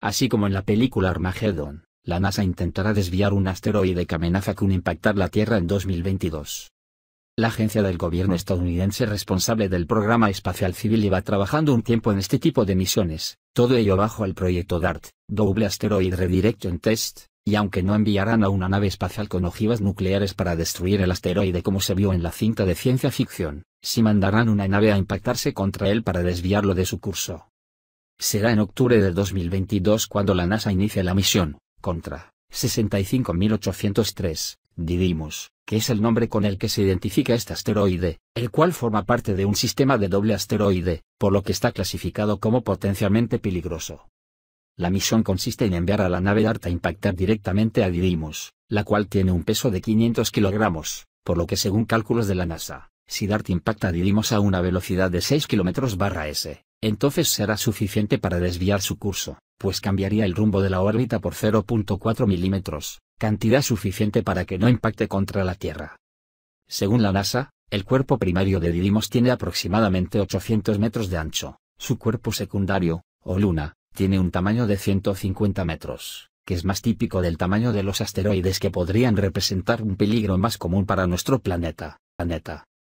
Así como en la película Armageddon, la NASA intentará desviar un asteroide que amenaza con impactar la Tierra en 2022. La agencia del gobierno estadounidense responsable del programa espacial civil iba trabajando un tiempo en este tipo de misiones, todo ello bajo el proyecto DART, Double Asteroid Redirection Test, y aunque no enviarán a una nave espacial con ojivas nucleares para destruir el asteroide como se vio en la cinta de ciencia ficción, sí mandarán una nave a impactarse contra él para desviarlo de su curso. Será en octubre de 2022 cuando la NASA inicie la misión, contra 65803, Didymos, que es el nombre con el que se identifica este asteroide, el cual forma parte de un sistema de doble asteroide, por lo que está clasificado como potencialmente peligroso. La misión consiste en enviar a la nave DART a impactar directamente a Didymos, la cual tiene un peso de 500 kilogramos, por lo que según cálculos de la NASA, si DART impacta a a una velocidad de 6 km/s, entonces será suficiente para desviar su curso, pues cambiaría el rumbo de la órbita por 0.4 milímetros, cantidad suficiente para que no impacte contra la Tierra. Según la NASA, el cuerpo primario de Didymos tiene aproximadamente 800 metros de ancho, su cuerpo secundario, o luna, tiene un tamaño de 150 metros, que es más típico del tamaño de los asteroides que podrían representar un peligro más común para nuestro planeta. planeta.